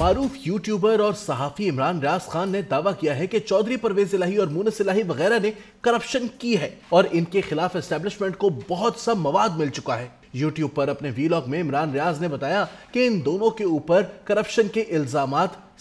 मारूफ YouTuber और सहाफ़ी इमरान रियाज खान ने दावा किया है कि चौधरी परवेज इलाही और मून इलाही वगैरह ने करप्शन की है और इनके खिलाफ एस्टेब्लिशमेंट को बहुत सा मवाद मिल चुका है यूट्यूब पर अपने वीलॉग में इमरान रियाज ने बताया कि इन दोनों के ऊपर करप्शन के इल्जाम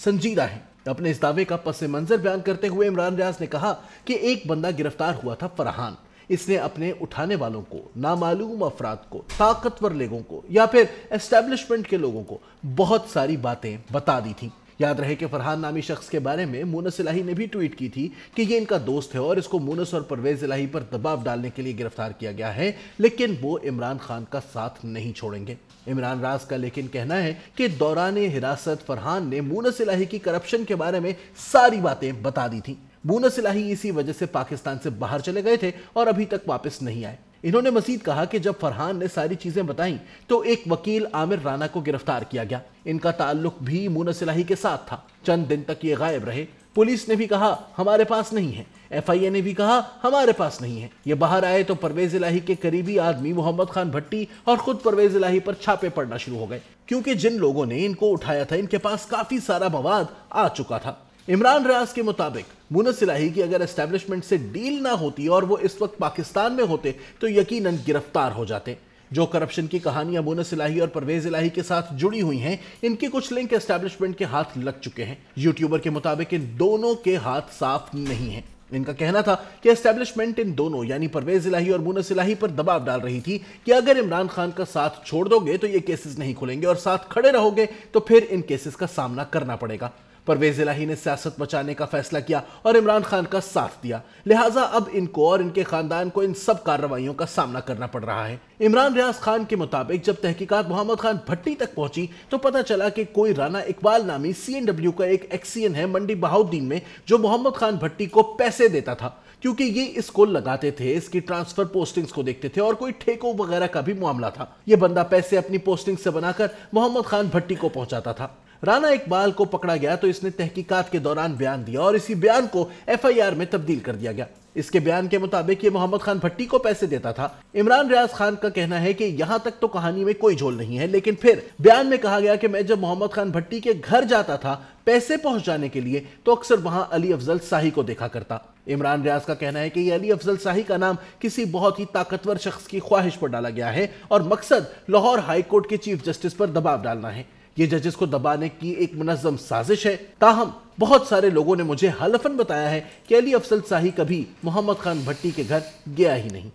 संजीदा है अपने इस दावे का पस मंजर बयान करते हुए इमरान रियाज ने कहा कि एक बंदा गिरफ्तार हुआ था फरहान इसने अपने उठाने वालों को नामालूम अफराद को ताकतवर लोगों को या फिर एस्टेब्लिशमेंट के लोगों को बहुत सारी बातें बता दी थी याद रहे कि फरहान नामी शख्स के बारे में मोनस इलाही ने भी ट्वीट की थी कि ये इनका दोस्त है और इसको मोनस और परवेज इलाही पर दबाव डालने के लिए गिरफ्तार किया गया है लेकिन वो इमरान खान का साथ नहीं छोड़ेंगे इमरान राज का लेकिन कहना है कि दौरान हिरासत फरहान ने मोनस इलाही की करप्शन के बारे में सारी बातें बता दी थी बूनस सिलाही इसी वजह से पाकिस्तान से बाहर चले गए थे और अभी तक वापस नहीं आए इन्होंने मजीद कहा कि जब फरहान ने सारी चीजें बताई तो एक वकील आमिर राना को गिरफ्तार किया गया इनका ताल्लुक भी मून सिलाही के साथ था चंद दिन तक ये गायब रहे पुलिस ने भी कहा हमारे पास नहीं है एफ आई ए ने भी कहा हमारे पास नहीं है ये बाहर आए तो परवेज इलाही के करीबी आदमी मोहम्मद खान भट्टी और खुद परवेज इलाही पर छापे पड़ना शुरू हो गए क्योंकि जिन लोगों ने इनको उठाया था इनके पास काफी सारा मवाद आ चुका था इमरान रियाज के मुताबिक मुन सिलाही की अगर एस्टेब्लिशमेंट से डील ना होती और वो इस वक्त पाकिस्तान में होते तो यकीनन गिरफ्तार हो जाते जो करप्शन की कहानियां मुनस सिलाही और परवेज इलाही के साथ जुड़ी हुई हैं इनके कुछ लिंक एस्टेब्लिशमेंट के हाथ लग चुके हैं यूट्यूबर के मुताबिक इन दोनों के हाथ साफ नहीं है इनका कहना था कि एस्टेब्लिशमेंट इन दोनों यानी परवेज इलाही और मुनस सिलाही पर दबाव डाल रही थी कि अगर इमरान खान का साथ छोड़ दोगे तो ये केसेस नहीं खुलेंगे और साथ खड़े रहोगे तो फिर इन केसेस का सामना करना पड़ेगा परवेज इलाही ने सियासत बचाने का फैसला किया और इमरान खान का साथ दिया लिहाजा अब इनको और इनके खानदान को इन सब कार्रवाइयों का सामना करना पड़ रहा है इमरान रियाज खान के मुताबिक जब तहकीकत मोहम्मद खान भट्टी तक पहुंची तो पता चला कि कोई राना इकबाल नामी सीएनडब्ल्यू का एक एक्सियन है मंडी बहाउद्दीन में जो मोहम्मद खान भट्टी को पैसे देता था क्योंकि ये इसको लगाते थे इसकी ट्रांसफर पोस्टिंग्स को देखते थे और कोई ठेको वगैरह का भी मामला था ये बंदा पैसे अपनी पोस्टिंग से बनाकर मोहम्मद खान भट्टी को पहुंचाता था राना इकबाल को पकड़ा गया तो इसने तहकीकात के दौरान बयान दिया और इसी बयान को एफआईआर में तब्दील कर दिया गया इसके बयान के मुताबिक ये मोहम्मद खान भट्टी को पैसे देता था इमरान रियाज खान का कहना है कि यहाँ तक तो कहानी में कोई झोल नहीं है लेकिन फिर बयान में कहा गया कि मैं जब मोहम्मद खान भट्टी के घर जाता था पैसे पहुंचाने के लिए तो अक्सर वहां अली अफजल शाही को देखा करता इमरान रियाज का कहना है कि ये अली अफजल शाही का नाम किसी बहुत ही ताकतवर शख्स की ख्वाहिश पर डाला गया है और मकसद लाहौर हाईकोर्ट के चीफ जस्टिस पर दबाव डालना है ये जजेस को दबाने की एक मुनजम साजिश है ताहम बहुत सारे लोगों ने मुझे हलफन बताया है कि अली अफसल शाही कभी मोहम्मद खान भट्टी के घर गया ही नहीं